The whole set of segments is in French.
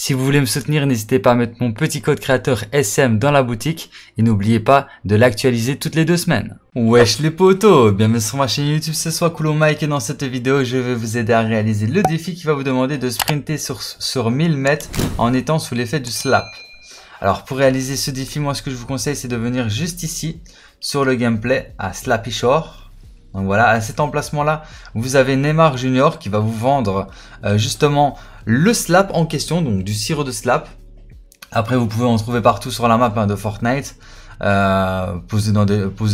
Si vous voulez me soutenir, n'hésitez pas à mettre mon petit code créateur SM dans la boutique et n'oubliez pas de l'actualiser toutes les deux semaines. Wesh les potos Bienvenue sur ma chaîne YouTube, ce soit Coulo Mike et dans cette vidéo, je vais vous aider à réaliser le défi qui va vous demander de sprinter sur, sur 1000 mètres en étant sous l'effet du slap. Alors pour réaliser ce défi, moi ce que je vous conseille c'est de venir juste ici sur le gameplay à Slappy Shore donc voilà, à cet emplacement-là, vous avez Neymar Junior qui va vous vendre euh, justement le slap en question, donc du sirop de slap. Après, vous pouvez en trouver partout sur la map hein, de Fortnite. Euh, posé,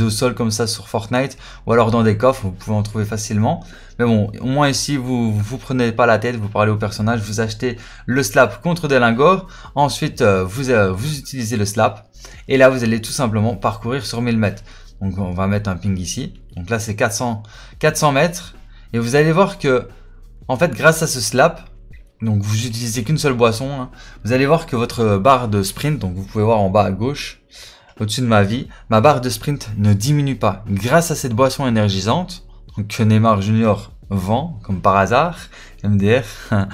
au sol comme ça sur Fortnite ou alors dans des coffres, vous pouvez en trouver facilement. Mais bon, au moins ici, vous vous, prenez pas la tête, vous parlez au personnage, vous achetez le slap contre des lingots, ensuite euh, vous, vous utilisez le slap et là vous allez tout simplement parcourir sur 1000 mètres. Donc on va mettre un ping ici. Donc là c'est 400, mètres. Et vous allez voir que, en fait, grâce à ce slap, donc vous n'utilisez qu'une seule boisson, hein, vous allez voir que votre barre de sprint, donc vous pouvez voir en bas à gauche, au-dessus de ma vie, ma barre de sprint ne diminue pas. Grâce à cette boisson énergisante, que Neymar Junior vend, comme par hasard, MDR,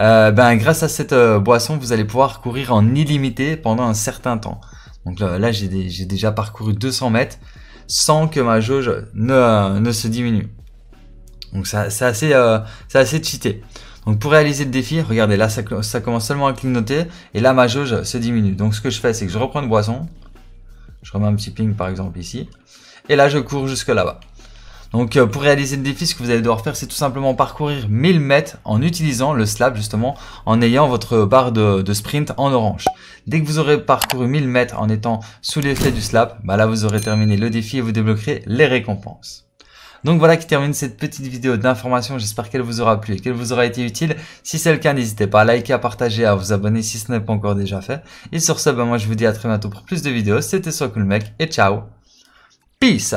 euh, ben, grâce à cette euh, boisson, vous allez pouvoir courir en illimité pendant un certain temps. Donc là, j'ai déjà parcouru 200 mètres sans que ma jauge ne, se diminue. Donc euh, c'est assez, cheaté. Donc pour réaliser le défi, regardez là ça, ça, commence seulement à clignoter et là ma jauge se diminue. Donc ce que je fais c'est que je reprends une boisson, je remets un petit ping par exemple ici et là je cours jusque là-bas. Donc euh, pour réaliser le défi, ce que vous allez devoir faire, c'est tout simplement parcourir 1000 mètres en utilisant le slap, justement, en ayant votre barre de, sprint en orange. Dès que vous aurez parcouru 1000 mètres en étant sous l'effet du slap, bah là vous aurez terminé le défi et vous débloquerez les récompenses. Donc voilà qui termine cette petite vidéo d'information. J'espère qu'elle vous aura plu et qu'elle vous aura été utile. Si c'est le cas, n'hésitez pas à liker, à partager, à vous abonner si ce n'est pas encore déjà fait. Et sur ce, bah, moi je vous dis à très bientôt pour plus de vidéos. C'était Soit Cool Mec et ciao. Peace